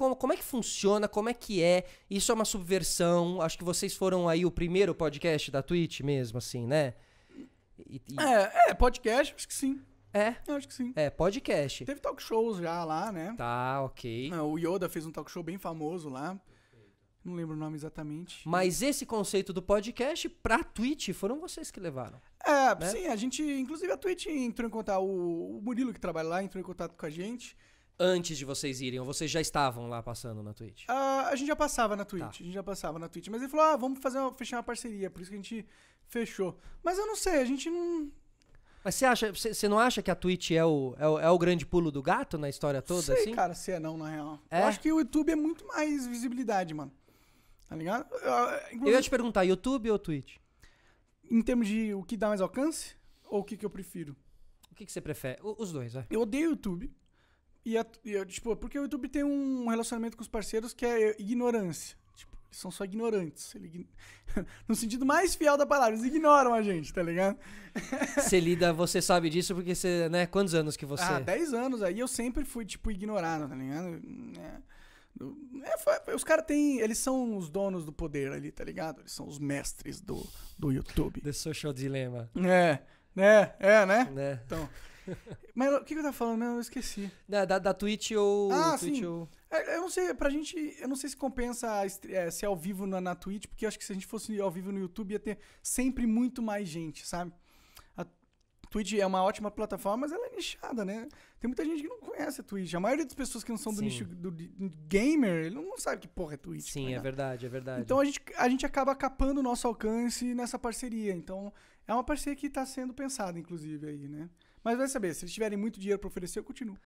como, como é que funciona, como é que é? Isso é uma subversão. Acho que vocês foram aí o primeiro podcast da Twitch mesmo, assim, né? E, e... É, é, podcast, acho que sim. É? Eu acho que sim. É, podcast. Teve talk shows já lá, né? Tá, ok. É, o Yoda fez um talk show bem famoso lá. Não lembro o nome exatamente. Mas esse conceito do podcast pra Twitch foram vocês que levaram. É, né? sim, a gente, inclusive a Twitch entrou em contato, o Murilo que trabalha lá entrou em contato com a gente antes de vocês irem? Ou vocês já estavam lá passando na Twitch? Uh, a gente já passava na Twitch. Tá. A gente já passava na Twitch. Mas ele falou, ah, vamos fazer uma, fechar uma parceria. Por isso que a gente fechou. Mas eu não sei, a gente não... Mas você acha, você não acha que a Twitch é o, é o, é o, grande pulo do gato na história toda, sei, assim? cara, se é não, na real. É? Eu acho que o YouTube é muito mais visibilidade, mano. Tá ligado? eu ia te perguntar, YouTube ou Twitch? Em termos de o que dá mais alcance ou o que, que eu prefiro? O que, que você prefere? O, os dois, vai. Eu odeio o YouTube. E, a, é e a, é, tipo, porque o YouTube tem um relacionamento com os parceiros que é ignorância. Tipo, eles são só ignorantes. Ele, no sentido mais fiel da palavra, eles ignoram a gente, tá ligado? Você lida, você sabe disso porque você, né? Quantos anos que você. Ah, 10 anos. Aí eu sempre fui, tipo, ignorado, tá ligado? É. É, foi, os caras têm. Eles são os donos do poder ali, tá ligado? Eles são os mestres do, do YouTube. The Social Dilemma. É, né? É, né? né? Então. Mas o que, que eu tava falando mesmo? Eu esqueci. Da, da, da Twitch ou. Ah, Twitch sim. Ou... É, é, eu não sei, pra gente. Eu não sei se compensa é, ser ao vivo na, na Twitch, porque acho que se a gente fosse ao vivo no YouTube ia ter sempre muito mais gente, sabe? A Twitch é uma ótima plataforma, mas ela é nichada, né? Tem muita gente que não conhece a Twitch. A maioria das pessoas que não são do sim. nicho do, do gamer, ele não sabe que porra é Twitch. Sim, né? é verdade, é verdade. Então a gente, a gente acaba capando o nosso alcance nessa parceria. Então é uma parceria que está sendo pensada, inclusive, aí, né? Mas vai saber, se eles tiverem muito dinheiro para oferecer, eu continuo.